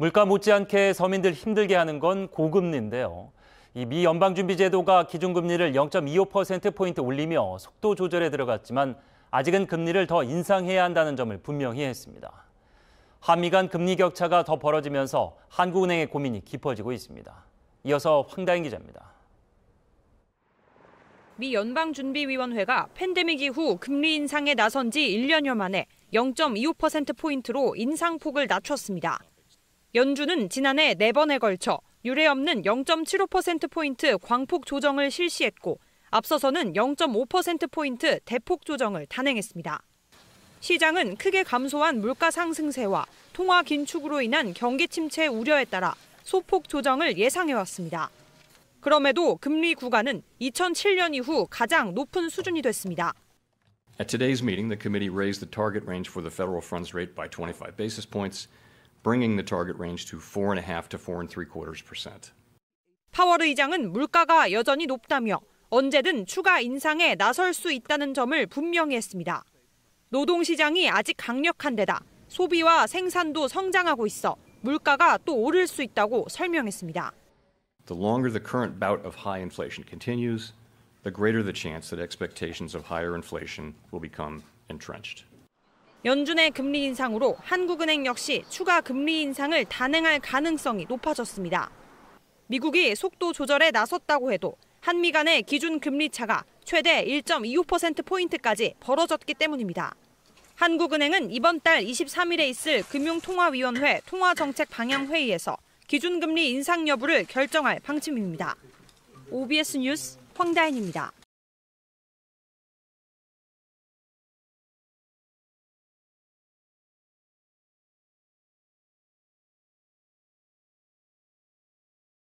물가 못지않게 서민들 힘들게 하는 건 고금리인데요. 이미 연방준비제도가 기준금리를 0.25%포인트 올리며 속도 조절에 들어갔지만 아직은 금리를 더 인상해야 한다는 점을 분명히 했습니다. 한미 간 금리 격차가 더 벌어지면서 한국은행의 고민이 깊어지고 있습니다. 이어서 황다인 기자입니다. 미 연방준비위원회가 팬데믹 이후 금리 인상에 나선 지 1년여 만에 0.25%포인트로 인상폭을 낮췄습니다. 연준은 지난해 4번에 걸쳐 유례 없는 0.75%포인트 광폭 조정을 실시했고 앞서서는 0.5%포인트 대폭 조정을 단행했습니다. 시장은 크게 감소한 물가 상승세와 통화 긴축으로 인한 경기 침체 우려에 따라 소폭 조정을 예상해왔습니다. 그럼에도 금리 구간은 2007년 이후 가장 높은 수준이 됐습니다. At today's meeting, the committee raised the target range for the federal funds rate by 25 basis points. bringing the target range to 4.5 to 4.75%. 파월 의장은 물가가 여전히 높다며 언제든 추가 인상에 나설 수 있다는 점을 분명히 했습니다. 노동 시장이 아직 강력한 데다 소비와 생산도 성장하고 있어 물가가 또 오를 수 있다고 설명했습니다. The longer the current bout of high inflation continues, the greater the chance that expectations of higher inflation will become entrenched. 연준의 금리 인상으로 한국은행 역시 추가 금리 인상을 단행할 가능성이 높아졌습니다. 미국이 속도 조절에 나섰다고 해도 한미 간의 기준 금리 차가 최대 1.25%포인트까지 벌어졌기 때문입니다. 한국은행은 이번 달 23일에 있을 금융통화위원회 통화정책 방향회의에서 기준금리 인상 여부를 결정할 방침입니다. OBS 뉴스 황다인입니다.